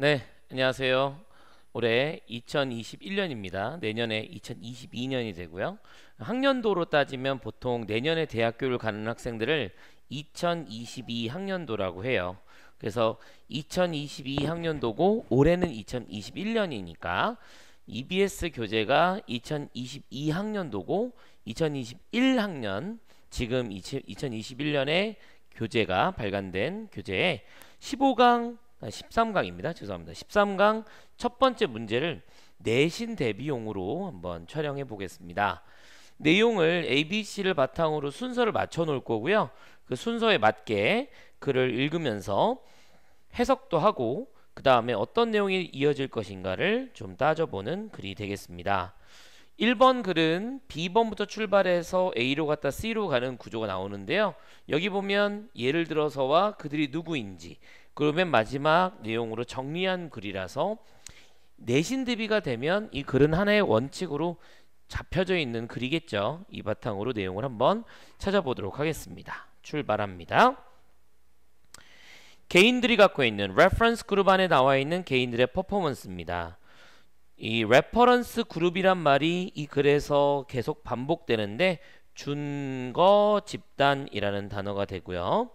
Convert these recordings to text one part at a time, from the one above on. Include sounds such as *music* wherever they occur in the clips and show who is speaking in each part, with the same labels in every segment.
Speaker 1: 네, 안녕하세요. 올해 2021년입니다. 내년에 2022년이 되고요. 학년도로 따지면 보통 내년에 대학교를 가는 학생들을 2022 학년도라고 해요. 그래서 2022 학년도고 올해는 2021년이니까 EBS 교재가 2022 학년도고 2021 학년 지금 2021년에 교재가 발간된 교재에 15강 13강입니다. 죄송합니다. 13강 첫 번째 문제를 내신 대비용으로 한번 촬영해 보겠습니다. 내용을 ABC를 바탕으로 순서를 맞춰 놓을 거고요. 그 순서에 맞게 글을 읽으면서 해석도 하고 그 다음에 어떤 내용이 이어질 것인가를 좀 따져보는 글이 되겠습니다. 1번 글은 B번부터 출발해서 A로 갔다 C로 가는 구조가 나오는데요. 여기 보면 예를 들어서와 그들이 누구인지 그러면 마지막 내용으로 정리한 글이라서 내신 대비가 되면 이 글은 하나의 원칙으로 잡혀져 있는 글이겠죠. 이 바탕으로 내용을 한번 찾아보도록 하겠습니다. 출발합니다. 개인들이 갖고 있는 레퍼런스 그룹 안에 나와 있는 개인들의 퍼포먼스입니다. 이 레퍼런스 그룹이란 말이 이 글에서 계속 반복되는데 준거 집단이라는 단어가 되고요.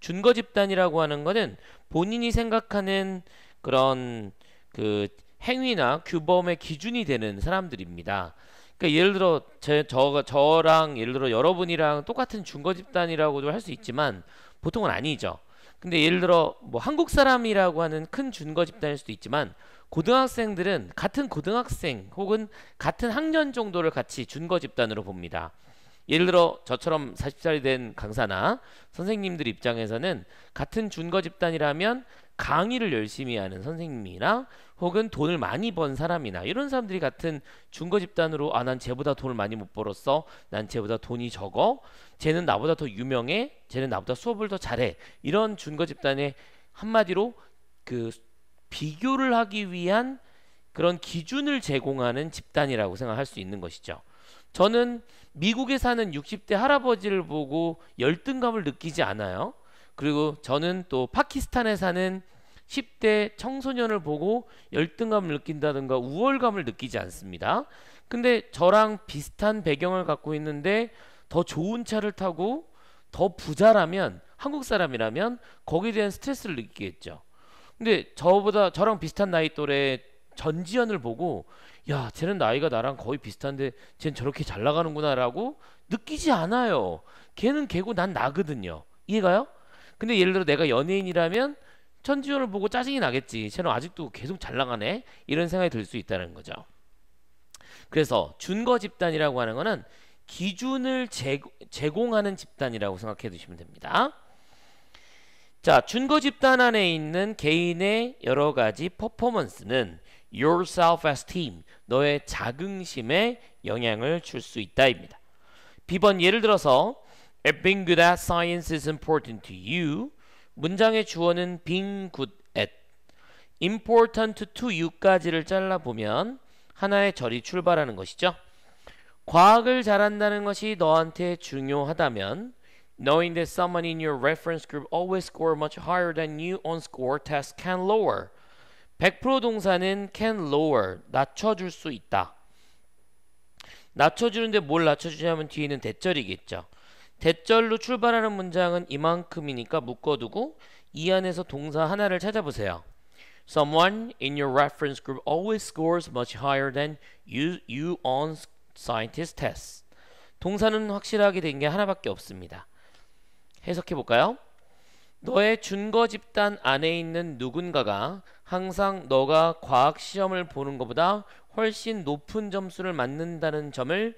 Speaker 1: 준거 집단이라고 하는 것은 본인이 생각하는 그런 그 행위나 규범의 기준이 되는 사람들입니다. 그러니까 예를 들어 제, 저, 저랑 예를 들어 여러분이랑 똑같은 중거 집단이라고도 할 수 있지만 보통은 아니죠. 근데 예를 들어 뭐 한국 사람이라고 하는 큰 준거 집단일 수도 있지만 고등학생들은 같은 고등학생 혹은 같은 학년 정도를 같이 준거 집단으로 봅니다. 예를 들어 저처럼 40살이 된 강사나 선생님들 입장에서는 같은 준거 집단이라면 강의를 열심히 하는 선생님이나 혹은 돈을 많이 번 사람이나 이런 사람들이 같은 준거 집단으로 아 난 쟤보다 돈을 많이 못 벌었어 난 쟤보다 돈이 적어 쟤는 나보다 더 유명해 쟤는 나보다 수업을 더 잘해 이런 준거 집단의 한마디로 그 비교를 하기 위한 그런 기준을 제공하는 집단이라고 생각할 수 있는 것이죠. 저는 미국에 사는 60대 할아버지를 보고 열등감을 느끼지 않아요. 그리고 저는 또 파키스탄에 사는 10대 청소년을 보고 열등감을 느낀다든가 우월감을 느끼지 않습니다. 근데 저랑 비슷한 배경을 갖고 있는데 더 좋은 차를 타고 더 부자라면 한국 사람이라면 거기에 대한 스트레스를 느끼겠죠. 근데 저보다 저랑 비슷한 나이 또래 전지현을 보고 야 쟤는 나이가 나랑 거의 비슷한데 쟤는 저렇게 잘 나가는구나라고 느끼지 않아요. 걔는 걔고 난 나거든요. 이해가요? 근데 예를 들어 내가 연예인이라면 천지현을 보고 짜증이 나겠지. 쟤는 아직도 계속 잘 나가네. 이런 생각이 들 수 있다는 거죠. 그래서 준거 집단이라고 하는 거는 기준을 제공, 하는 집단이라고 생각해 두시면 됩니다. 자, 준거 집단 안에 있는 개인의 여러 가지 퍼포먼스는 your self-esteem, 너의 자긍심에 영향을 줄 수 있다입니다. B번 예를 들어서 being good at science is important to you. 문장의 주어는 being good at. important to you까지를 잘라보면 하나의 절이 출발하는 것이죠. 과학을 잘한다는 것이 너한테 중요하다면 knowing that someone in your reference group always score much higher than you on score test can lower. 100% 동사는 can lower 낮춰줄 수 있다. 낮춰주는데 뭘 낮춰주냐면 뒤에 는 대절이겠죠. 대절로 출발하는 문장은 이만큼이니까 묶어두고 이 안에서 동사 하나를 찾아보세요. Someone in your reference group always scores much higher than you, you on scientist tests. 동사는 확실하게 된 게 하나밖에 없습니다. 해석해 볼까요? 너의 준거 집단 안에 있는 누군가가 항상 너가 과학 시험을 보는 것보다 훨씬 높은 점수를 맞는다는 점을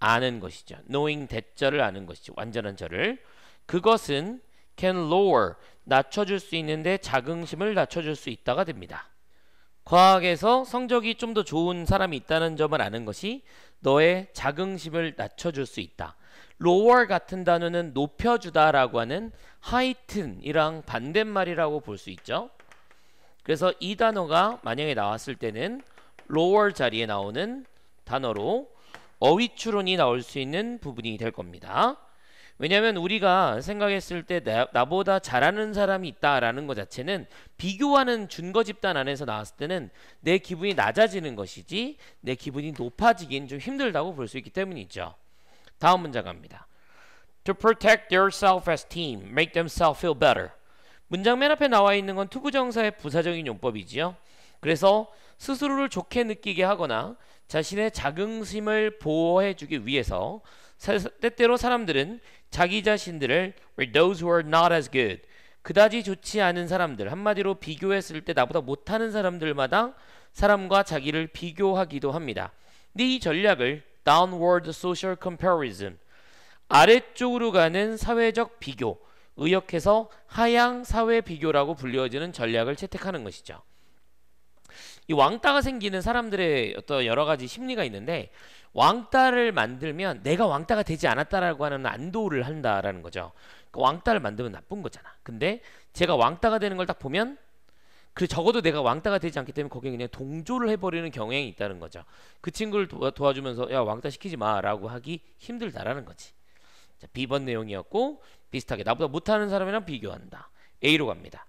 Speaker 1: 아는 것이죠. knowing 대절을 아는 것이죠. 완전한 절을. 그것은 can lower 낮춰줄 수 있는데 자긍심을 낮춰줄 수 있다가 됩니다. 과학에서 성적이 좀 더 좋은 사람이 있다는 점을 아는 것이 너의 자긍심을 낮춰줄 수 있다. lower 같은 단어는 높여주다라고 하는 heighten이랑 반대말이라고 볼 수 있죠. 그래서 이 단어가 만약에 나왔을 때는 lower 자리에 나오는 단어로 어휘추론이 나올 수 있는 부분이 될 겁니다. 왜냐하면 우리가 생각했을 때 나, 보다 잘하는 사람이 있다라는 것 자체는 비교하는 준거 집단 안에서 나왔을 때는 내 기분이 낮아지는 것이지 내 기분이 높아지긴 좀 힘들다고 볼 수 있기 때문이죠. 다음 문장 갑니다. To protect their self-esteem, make them self feel better. 문장 맨 앞에 나와 있는 건 투부정사의 부사적인 용법이지요. 그래서 스스로를 좋게 느끼게 하거나 자신의 자긍심을 보호해 주기 위해서 사, 때때로 사람들은 자기 자신들을 those who are not as good 그다지 좋지 않은 사람들 한마디로 비교했을 때 나보다 못하는 사람들마다 사람과 자기를 비교하기도 합니다. 근데 이 전략을 downward social comparison 아래쪽으로 가는 사회적 비교 의역해서 하향 사회 비교라고 불리워지는 전략을 채택하는 것이죠. 이 왕따가 생기는 사람들의 어떤 여러 가지 심리가 있는데 왕따를 만들면 내가 왕따가 되지 않았다라고 하는 안도를 한다라는 거죠. 그 왕따를 만들면 나쁜 거잖아. 근데 제가 왕따가 되는 걸 딱 보면 그 적어도 내가 왕따가 되지 않기 때문에 거기에 그냥 동조를 해버리는 경향이 있다는 거죠. 그 친구를 도, 도와주면서 야 왕따 시키지 마라고 하기 힘들다라는 거지. 자, B번 내용이었고 비슷하게 나보다 못하는 사람이랑 비교한다. A로 갑니다.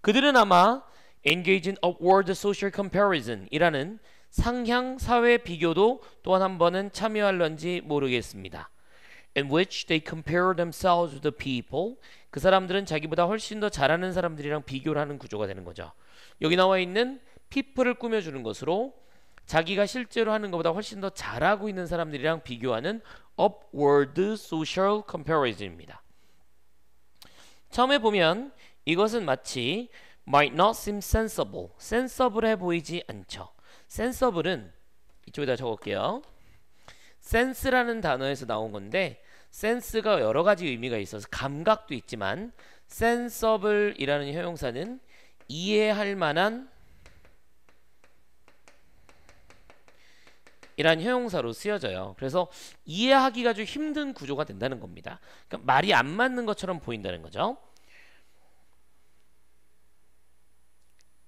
Speaker 1: 그들은 아마 engage in upward social comparison이라는 상향 사회 비교도 또한 한 번은 참여할런지 모르겠습니다. in which they compare themselves with the people. 그 사람들은 자기보다 훨씬 더 잘하는 사람들이랑 비교를 하는 구조가 되는 거죠. 여기 나와 있는 people을 꾸며주는 것으로 자기가 실제로 하는 것보다 훨씬 더 잘하고 있는 사람들이랑 비교하는 upward social comparison입니다. 처음에 보면 이것은 마치 might not seem sensible, sensible해 보이지 않죠. sensible은 이쪽에다 적을게요. sense라는 단어에서 나온 건데 sense가 여러 가지 의미가 있어서 감각도 있지만 sensible이라는 형용사는 이해할 만한 이란 형용사로 쓰여져요. 그래서 이해하기가 좀 힘든 구조가 된다는 겁니다. 그러니까 말이 안 맞는 것처럼 보인다는 거죠.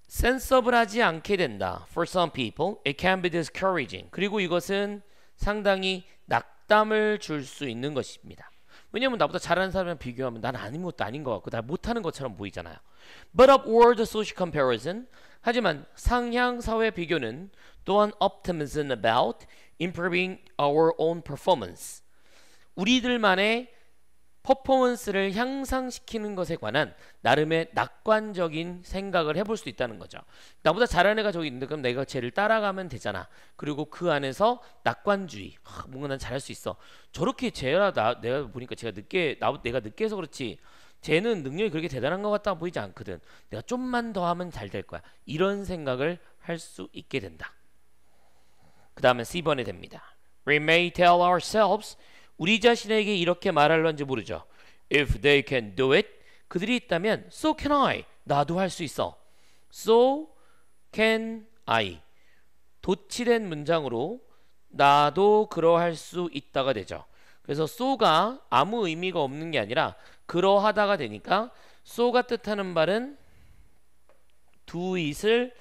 Speaker 1: 센서블 하지 않게 된다. For some people, it can be discouraging. 그리고 이것은 상당히 낙담을 줄 수 있는 것입니다. 왜냐면 나보다 잘하는 사람이랑 비교하면 난아무 것도 아닌 것 같고 나 못하는 것처럼 보이잖아요. But upward social comparison 하지만 상향 사회 비교는 또한 optimism about improving our own performance. 우리들만의 퍼포먼스를 향상시키는 것에 관한 나름의 낙관적인 생각을 해볼 수 있다는 거죠. 나보다 잘하는 애가 저기 있는데 그럼 내가 쟤를 따라가면 되잖아. 그리고 그 안에서 낙관주의. 하, 뭔가 난 잘할 수 있어. 저렇게 쟤라 나, 내가 보니까 제가 늦게 나, 내가 늦게 해서 그렇지. 쟤는 능력이 그렇게 대단한 것 같다 보이지 않거든. 내가 좀만 더 하면 잘 될 거야. 이런 생각을 할 수 있게 된다. 그 다음은 C번이 됩니다. We may tell ourselves 우리 자신에게 이렇게 말할런지 모르죠. If they can do it 그들이 있다면 so can I 나도 할 수 있어. so can I 도치된 문장으로 나도 그러할 수 있다가 되죠. 그래서 so가 아무 의미가 없는 게 아니라 그러하다가 되니까 so가 뜻하는 말은 do it을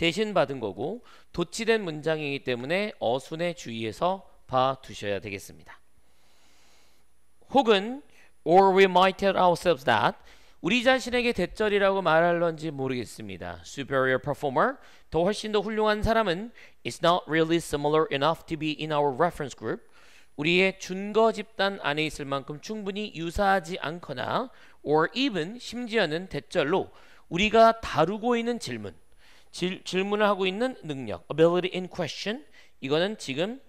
Speaker 1: 대신 받은 거고 도치된 문장이기 때문에 어순에 주의해서 봐두셔야 되겠습니다. 혹은 or we might tell ourselves that 우리 자신에게 대절이라고 말할런지 모르겠습니다. Superior performer, 더 훨씬 더 훌륭한 사람은 is not really similar enough to be in our reference group. 우리의 준거 집단 안에 있을 만큼 충분히 유사하지 않거나 or even 심지어는 대절로 우리가 다루고 있는 질문 질, 질문을 하고 있는 능력 ability in question 이거는 지금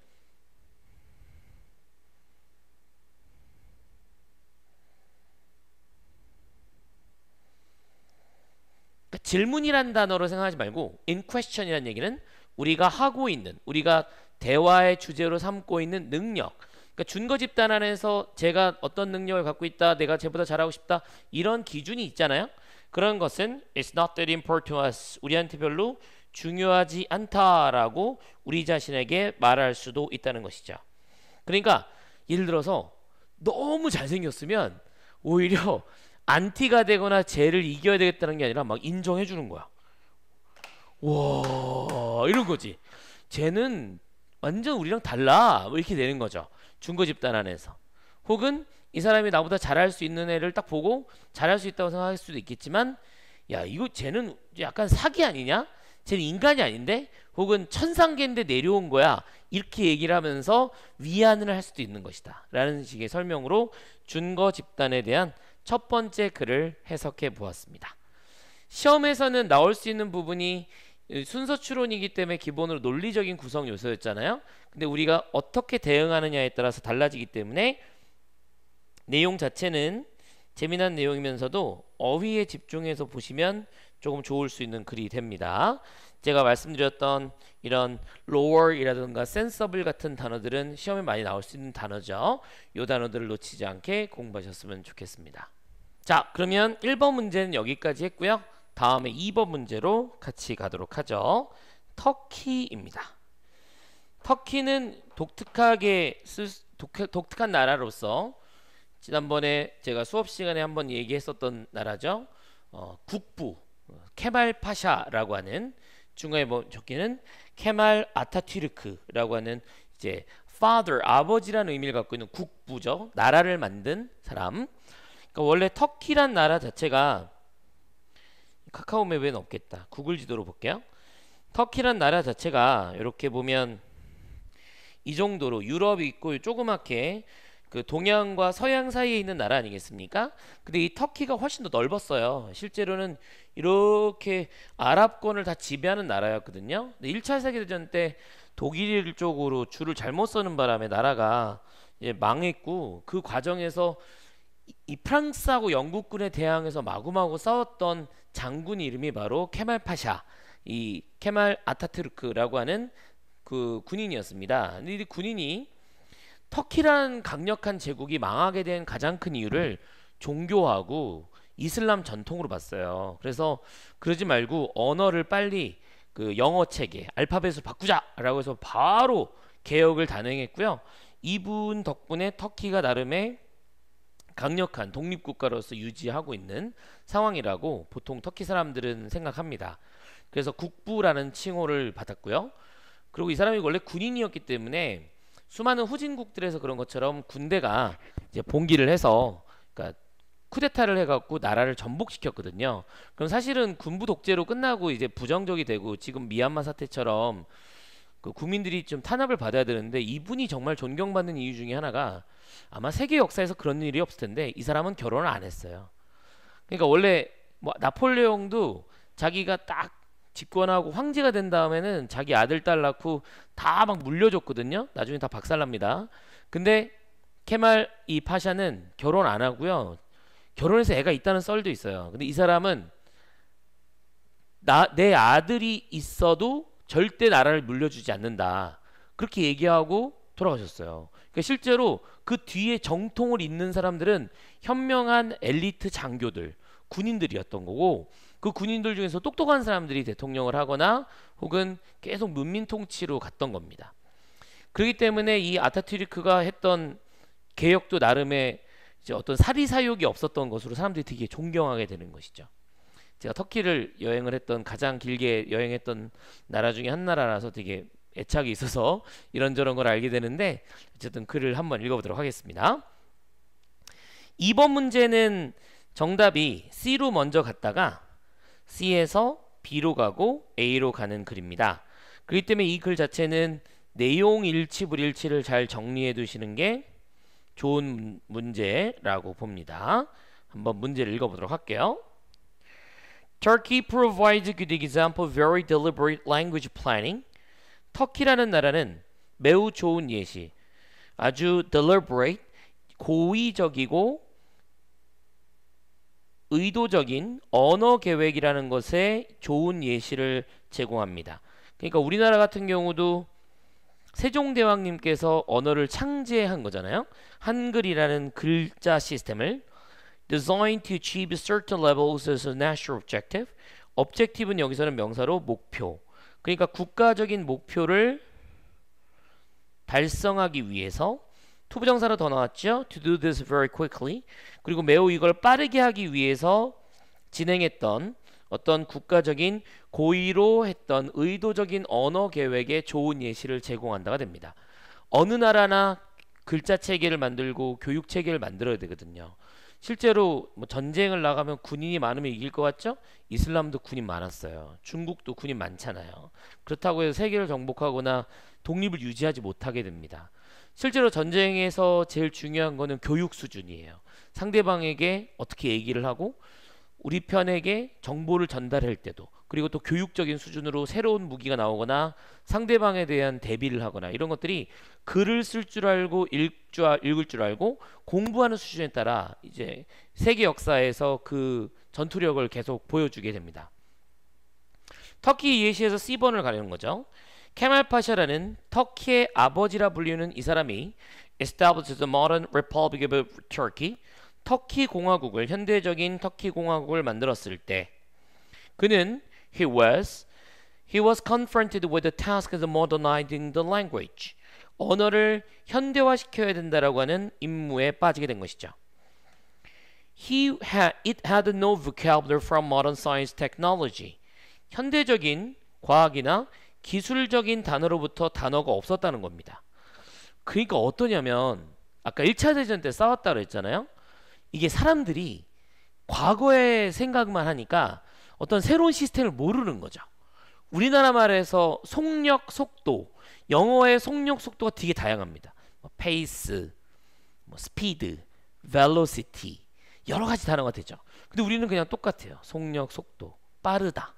Speaker 1: 그러니까 질문이란 단어로 생각하지 말고 in q u e s t i o n 이란 얘기는 우리가 하고 있는 우리가 대화의 주제로 삼고 있는 능력 그러니까 준거 집단 안에서 제가 어떤 능력을 갖고 있다 내가 쟤보다 잘하고 싶다 이런 기준이 있잖아요 그런 것은 it's not that important to us. 우리한테 별로 중요하지 않다라고 우리 자신에게 말할 수도 있다는 것이죠. 그러니까 예를 들어서 너무 잘생겼으면 오히려 안티가 되거나 쟤를 이겨야 되겠다는 게 아니라 막 인정해 주는 거야. 와 이런 거지. 쟤는 완전 우리랑 달라 뭐 이렇게 되는 거죠. 중고 집단 안에서. 혹은 이 사람이 나보다 잘할 수 있는 애를 딱 보고 잘할 수 있다고 생각할 수도 있겠지만 야 이거 쟤는 약간 사기 아니냐? 쟤는 인간이 아닌데? 혹은 천상계인데 내려온 거야 이렇게 얘기를 하면서 위안을 할 수도 있는 것이다 라는 식의 설명으로 준거 집단에 대한 첫 번째 글을 해석해 보았습니다 시험에서는 나올 수 있는 부분이 순서 추론이기 때문에 기본으로 논리적인 구성 요소였잖아요 근데 우리가 어떻게 대응하느냐에 따라서 달라지기 때문에 내용 자체는 재미난 내용이면서도 어휘에 집중해서 보시면 조금 좋을 수 있는 글이 됩니다. 제가 말씀드렸던 이런 lower이라든가 sensible 같은 단어들은 시험에 많이 나올 수 있는 단어죠. 이 단어들을 놓치지 않게 공부하셨으면 좋겠습니다. 자 그러면 1번 문제는 여기까지 했고요. 다음에 2번 문제로 같이 가도록 하죠. 터키입니다. 터키는 독특하게 쓸, 독, 독특한 나라로서 지난번에 제가 수업 시간에 한번 얘기했었던 나라죠. 어, 국부 어, 케말파샤라고 하는 중간에 보 뭐 적기는 케말 아타튀르크라고 하는 이제 father 아버지라는 의미를 갖고 있는 국부죠. 나라를 만든 사람. 그러니까 원래 터키란 나라 자체가 카카오맵에는 없겠다. 구글 지도로 볼게요. 터키란 나라 자체가 이렇게 보면 이 정도로 유럽이 있고 조그맣게 그 동양과 서양 사이에 있는 나라 아니겠습니까? 근데 이 터키가 훨씬 더 넓었어요. 실제로는 이렇게 아랍권을 다 지배하는 나라였거든요. 근데 1차 세계대전 때 독일 쪽으로 줄을 잘못 서는 바람에 나라가 예, 망했고 그 과정에서 이 프랑스하고 영국군에 대항해서 마구마구 싸웠던 장군 이름이 바로 케말 파샤 이 케말 아타트르크라고 하는 그 군인이었습니다. 근데 이 군인이 터키란 강력한 제국이 망하게 된 가장 큰 이유를 종교하고 이슬람 전통으로 봤어요. 그래서 그러지 말고 언어를 빨리 그 영어 체계 알파벳으로 바꾸자라고 해서 바로 개혁을 단행했고요. 이분 덕분에 터키가 나름의 강력한 독립국가로서 유지하고 있는 상황이라고 보통 터키 사람들은 생각합니다. 그래서 국부라는 칭호를 받았고요. 그리고 이 사람이 원래 군인이었기 때문에 수많은 후진국들에서 그런 것처럼 군대가 이제 봉기를 해서 그러니까 쿠데타를 해갖고 나라를 전복시켰거든요. 그럼 사실은 군부 독재로 끝나고 이제 부정적이 되고 지금 미얀마 사태처럼 그 국민들이 좀 탄압을 받아야 되는데 이분이 정말 존경받는 이유 중에 하나가 아마 세계 역사에서 그런 일이 없을 텐데 이 사람은 결혼을 안 했어요. 그러니까 원래 뭐 나폴레옹도 자기가 딱 집권하고 황제가 된 다음에는 자기 아들 딸 낳고 다 막 물려줬거든요. 나중에 다 박살납니다. 근데 케말 이 파샤는 결혼 안 하고요. 결혼해서 애가 있다는 썰도 있어요. 근데 이 사람은 나, 내 아들이 있어도 절대 나라를 물려주지 않는다. 그렇게 얘기하고 돌아가셨어요. 그러니까 실제로 그 뒤에 정통을 잇는 사람들은 현명한 엘리트 장교들, 군인들이었던 거고 그 군인들 중에서 똑똑한 사람들이 대통령을 하거나 혹은 계속 문민 통치로 갔던 겁니다. 그렇기 때문에 이 아타튀르크가 했던 개혁도 나름의 이제 어떤 사리사욕이 없었던 것으로 사람들이 되게 존경하게 되는 것이죠. 제가 터키를 여행을 했던 가장 길게 여행했던 나라 중에 한 나라라서 되게 애착이 있어서 *laughs* 이런저런 걸 알게 되는데 어쨌든 글을 한번 읽어보도록 하겠습니다. 2번 문제는 정답이 C로 먼저 갔다가 C에서 B로 가고 A로 가는 글입니다. 그렇기 때문에 이 글 자체는 내용 일치 불일치를 잘 정리해 두시는 게 좋은 문제라고 봅니다. 한번 문제를 읽어보도록 할게요. Turkey provides a good example of very deliberate language planning. 터키라는 나라는 매우 좋은 예시. 아주 deliberate, 고의적이고 의도적인 언어 계획이라는 것에 좋은 예시를 제공합니다. 그러니까 우리나라 같은 경우도 세종대왕님께서 언어를 창제한 거잖아요. 한글이라는 글자 시스템을 designed to achieve certain levels as a national objective. objective은 여기서는 명사로 목표. 그러니까 국가적인 목표를 달성하기 위해서 투부정사로 더 나왔죠. To do this very quickly. 그리고 매우 이걸 빠르게 하기 위해서 진행했던 어떤 국가적인 고의로 했던 의도적인 언어 계획에 좋은 예시를 제공한다가 됩니다. 어느 나라나 글자 체계를 만들고 교육 체계를 만들어야 되거든요. 실제로 뭐 전쟁을 나가면 군인이 많으면 이길 것 같죠? 이슬람도 군인 많았어요. 중국도 군인 많잖아요. 그렇다고 해서 세계를 정복하거나 독립을 유지하지 못하게 됩니다. 실제로 전쟁에서 제일 중요한 거는 교육 수준이에요. 상대방에게 어떻게 얘기를 하고 우리 편에게 정보를 전달할 때도 그리고 또 교육적인 수준으로 새로운 무기가 나오거나 상대방에 대한 대비를 하거나 이런 것들이 글을 쓸 줄 알고 읽을줄 알고 공부하는 수준에 따라 이제 세계 역사에서 그 전투력을 계속 보여주게 됩니다. 터키 예시에서 C번을 가려는 거죠. 케말 파샤라는 터키의 아버지라 불리는 이 사람이 established the modern Republic of Turkey, 터키 공화국을 현대적인 터키 공화국을 만들었을 때 그는 he was he was confronted with the task of modernizing the language. 언어를 현대화시켜야 된다라고 하는 임무에 빠지게 된 것이죠. He had, it had no vocabulary from modern science technology. 현대적인 과학이나 기술적인 단어로부터 단어가 없었다는 겁니다. 그러니까 어떠냐면 아까 1차 대전 때 싸웠다고 했잖아요. 이게 사람들이 과거의 생각만 하니까 어떤 새로운 시스템을 모르는 거죠. 우리나라 말에서 속력 속도 영어의 속력 속도가 되게 다양합니다. 뭐 페이스, 뭐 스피드, v 로시티 여러 가지 단어가 되죠. 근데 우리는 그냥 똑같아요. 속력 속도 빠르다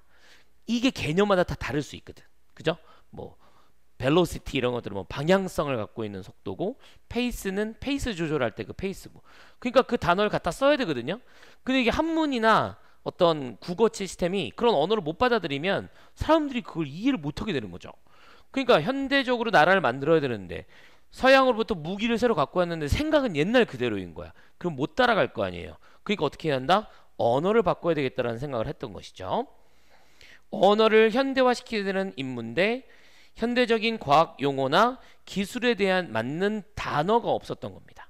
Speaker 1: 이게 개념마다 다 다를 수 있거든. 그죠? 뭐 벨로시티 이런 것들은 뭐 방향성을 갖고 있는 속도고 페이스는 페이스 조절할 때 그 페이스고 그러니까 그 단어를 갖다 써야 되거든요 근데 이게 한문이나 어떤 국어 시스템이 그런 언어를 못 받아들이면 사람들이 그걸 이해를 못하게 되는 거죠 그러니까 현대적으로 나라를 만들어야 되는데 서양으로부터 무기를 새로 갖고 왔는데 생각은 옛날 그대로인 거야 그럼 못 따라갈 거 아니에요 그러니까 어떻게 해야 한다? 언어를 바꿔야 되겠다라는 생각을 했던 것이죠 언어를 현대화시키는 임무인데 현대적인 과학 용어나 기술에 대한 맞는 단어가 없었던 겁니다.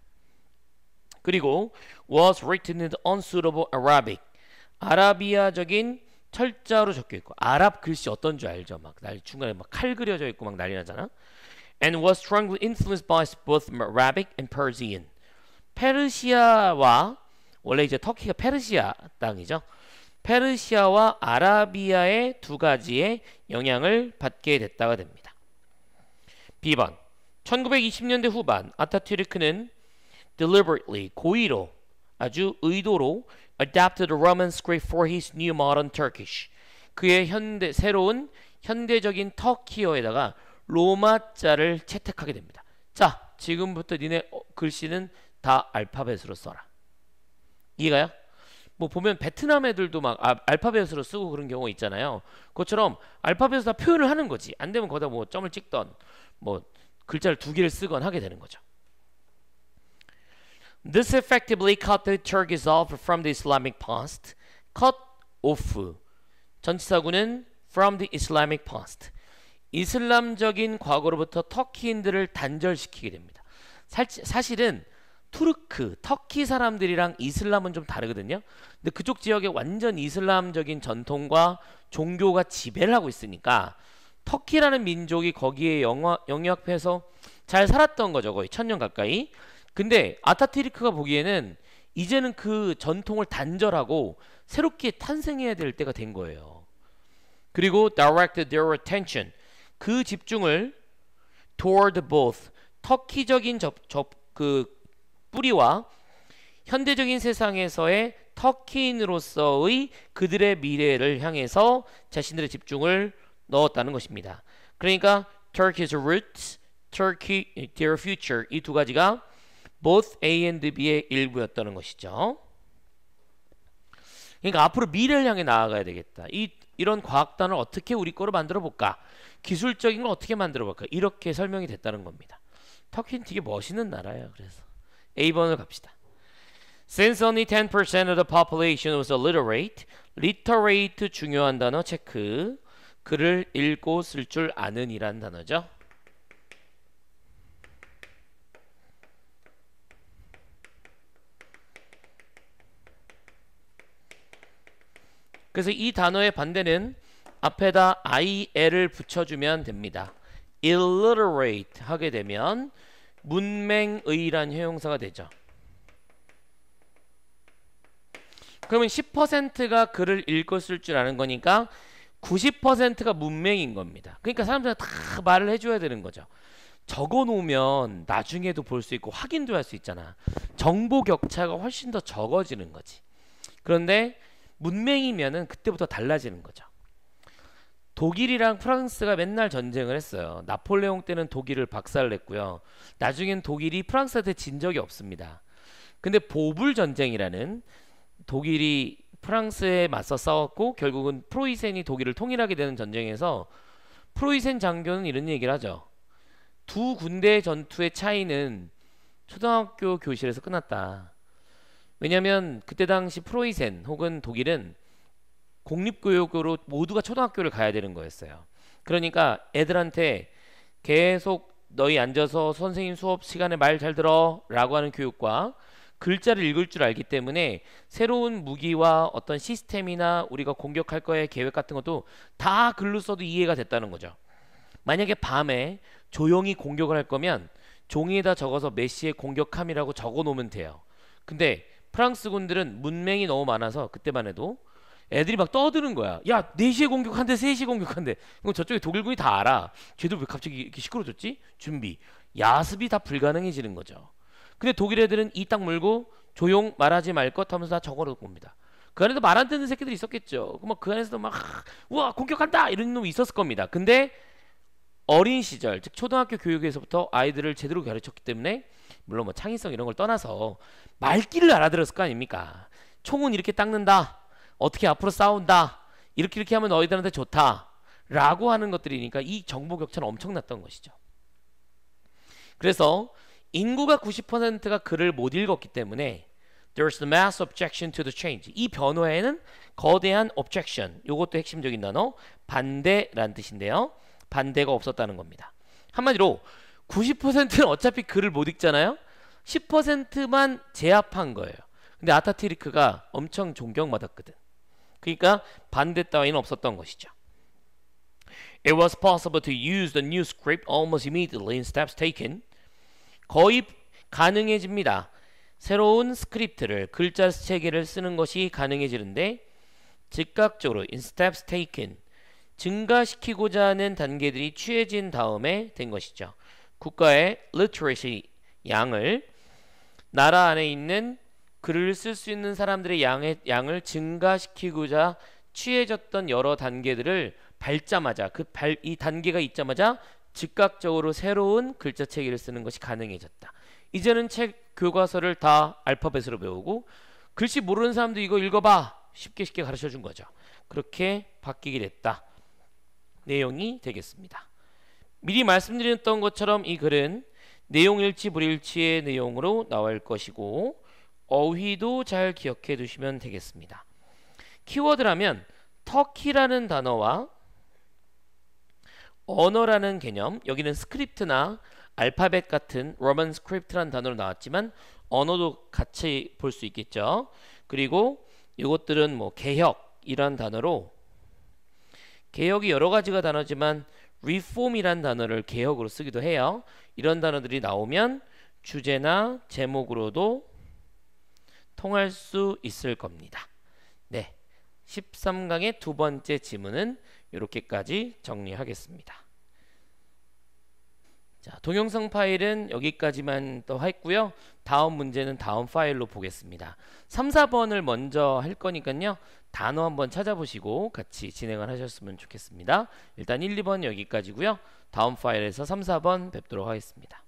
Speaker 1: 그리고 was written in unsuitable Arabic. 아라비아적인 철자로 적혀 있고 아랍 글씨 어떤 줄 알죠? 막 날 중간에 막 칼 그려져 있고 막 난리 나잖아. And was strongly influenced by both Arabic and Persian. 페르시아와 원래 이제 터키가 페르시아 땅이죠. 페르시아와 아라비아의 두 가지의 영향을 받게 됐다가 됩니다. B번 1920년대 후반 아타튀르크는 deliberately 고의로 아주 의도로 adapted Roman script for his new modern Turkish 그의 현대 새로운 현대적인 터키어에다가 로마자를 채택하게 됩니다. 자 지금부터 니네 글씨는 다 알파벳으로 써라. 이해가요? 뭐 보면 베트남 애들도 막 아, 알파벳으로 쓰고 그런 경우 있잖아요. 그것처럼 알파벳으로 다 표현을 하는 거지. 안 되면 거기다 뭐 점을 찍던 뭐 글자를 두 개를 쓰건 하게 되는 거죠. This effectively cut the Turkish off from the Islamic past. Cut off. 전치사구는 from the Islamic past. 이슬람적인 과거로부터 터키인들을 단절시키게 됩니다. 사실은 투르크, 터키 사람들이랑 이슬람은 좀 다르거든요. 근데 그쪽 지역에 완전 이슬람적인 전통과 종교가 지배를 하고 있으니까 터키라는 민족이 거기에 영역해서잘 살았던 거죠. 거의 천년 가까이. 근데 아타티르크가 보기에는 이제는 그 전통을 단절하고 새롭게 탄생해야 될 때가 된 거예요. 그리고 direct their attention 그 집중을 toward both 터키적인 접, 접, 그 뿌리와 현대적인 세상에서의 터키인으로서의 그들의 미래를 향해서 자신들의 집중을 넣었다는 것입니다. 그러니까 Turkey's roots, Turkey, their future 이 두 가지가 both A and B의 일부였다는 것이죠. 그러니까 앞으로 미래를 향해 나아가야 되겠다. 이 이런 과학단을 어떻게 우리 거로 만들어 볼까? 기술적인 걸 어떻게 만들어 볼까? 이렇게 설명이 됐다는 겁니다. 터키는 되게 멋있는 나라예요. 그래서 A번을 갑시다. Since only 10% of the population was illiterate, literate 중요한 단어 체크. 글을 읽고 쓸 줄 아는 이란 단어죠. 그래서 이 단어의 반대는 앞에다 IL을 붙여주면 됩니다. illiterate 하게 되면 문맹의란 형용사가 되죠. 그러면 10%가 글을 읽고 쓸줄 아는 거니까 90%가 문맹인 겁니다. 그러니까 사람들은 다 말을 해줘야 되는 거죠. 적어놓으면 나중에도 볼 수 있고 확인도 할 수 있잖아. 정보 격차가 훨씬 더 적어지는 거지. 그런데 문맹이면은 그때부터 달라지는 거죠. 독일이랑 프랑스가 맨날 전쟁을 했어요. 나폴레옹 때는 독일을 박살냈고요. 나중엔 독일이 프랑스한테 진 적이 없습니다. 근데 보불 전쟁이라는 독일이 프랑스에 맞서 싸웠고 결국은 프로이센이 독일을 통일하게 되는 전쟁에서 프로이센 장교는 이런 얘기를 하죠. 두 군대 전투의 차이는 초등학교 교실에서 끝났다. 왜냐하면 그때 당시 프로이센 혹은 독일은 공립교육으로 모두가 초등학교를 가야 되는 거였어요. 그러니까 애들한테 계속 너희 앉아서 선생님 수업 시간에 말 잘 들어 라고 하는 교육과 글자를 읽을 줄 알기 때문에 새로운 무기와 어떤 시스템이나 우리가 공격할 거에 계획 같은 것도 다 글로 써도 이해가 됐다는 거죠. 만약에 밤에 조용히 공격을 할 거면 종이에다 적어서 메시의 공격함이라고 적어 놓으면 돼요. 근데 프랑스 군들은 문맹이 너무 많아서 그때만 해도 애들이 막 떠드는 거야. 야, 4시에 공격한대, 3시에 공격한대. 이 저쪽에 독일군이 다 알아. 쟤들 왜 갑자기 이렇게 시끄러졌지? 준비. 야습이 다 불가능해지는 거죠. 근데 독일 애들은 이 딱 물고 조용 말하지 말 것 하면서 다 적어놓고 옵니다. 그 안에도 말 안 듣는 새끼들이 있었겠죠. 그 막그 안에서도 막 우와 공격한다 이런 놈이 있었을 겁니다. 근데 어린 시절 즉 초등학교 교육에서부터 아이들을 제대로 가르쳤기 때문에 물론 뭐 창의성 이런 걸 떠나서 말귀를 알아들었을 거 아닙니까? 총은 이렇게 닦는다. 어떻게 앞으로 싸운다. 이렇게 이렇게 하면 너희들한테 좋다. 라고 하는 것들이니까 이 정보 격차는 엄청났던 것이죠. 그래서 인구가 90%가 글을 못 읽었기 때문에 There's t mass objection to the change. 이 변화에는 거대한 objection, 이것도 핵심적인 단어, 반대란 뜻인데요. 반대가 없었다는 겁니다. 한마디로 90%는 어차피 글을 못 읽잖아요. 10%만 제압한 거예요. 근데 아타티르크가 엄청 존경받았거든. 그러니까 반대 따위는 없었던 것이죠. It was possible to use the new script almost immediately in steps taken. 거의 가능해집니다. 새로운 스크립트를 글자 체계를 쓰는 것이 가능해지는데 즉각적으로 in steps taken 증가시키고자 하는 단계들이 취해진 다음에 된 것이죠. 국가의 literacy 양을 나라 안에 있는 글을 쓸 수 있는 사람들의 양의, 양을 증가시키고자 취해졌던 여러 단계들을 밟자마자 그 발 이 단계가 있자마자 즉각적으로 새로운 글자체계를 쓰는 것이 가능해졌다. 이제는 책 교과서를 다 알파벳으로 배우고 글씨 모르는 사람도 이거 읽어봐 쉽게 쉽게 가르쳐 준 거죠. 그렇게 바뀌게 됐다. 내용이 되겠습니다. 미리 말씀드렸던 것처럼 이 글은 내용 일치 불일치의 내용으로 나올 것이고 어휘도 잘 기억해 두시면 되겠습니다. 키워드라면 터키라는 단어와 언어라는 개념, 여기는 스크립트나 알파벳 같은 로만 스크립트라는 단어로 나왔지만 언어도 같이 볼 수 있겠죠. 그리고 이것들은 뭐 개혁이란 단어로 개혁이 여러 가지가 단어지만 reform이란 단어를 개혁으로 쓰기도 해요. 이런 단어들이 나오면 주제나 제목으로도 통할 수 있을 겁니다. 네. 13강의 두 번째 지문은 이렇게까지 정리하겠습니다. 자, 동영상 파일은 여기까지만 더 했고요. 다음 문제는 다음 파일로 보겠습니다. 3, 4번을 먼저 할 거니까요. 단어 한번 찾아보시고 같이 진행을 하셨으면 좋겠습니다. 일단 1, 2번 여기까지고요. 다음 파일에서 3, 4번 뵙도록 하겠습니다.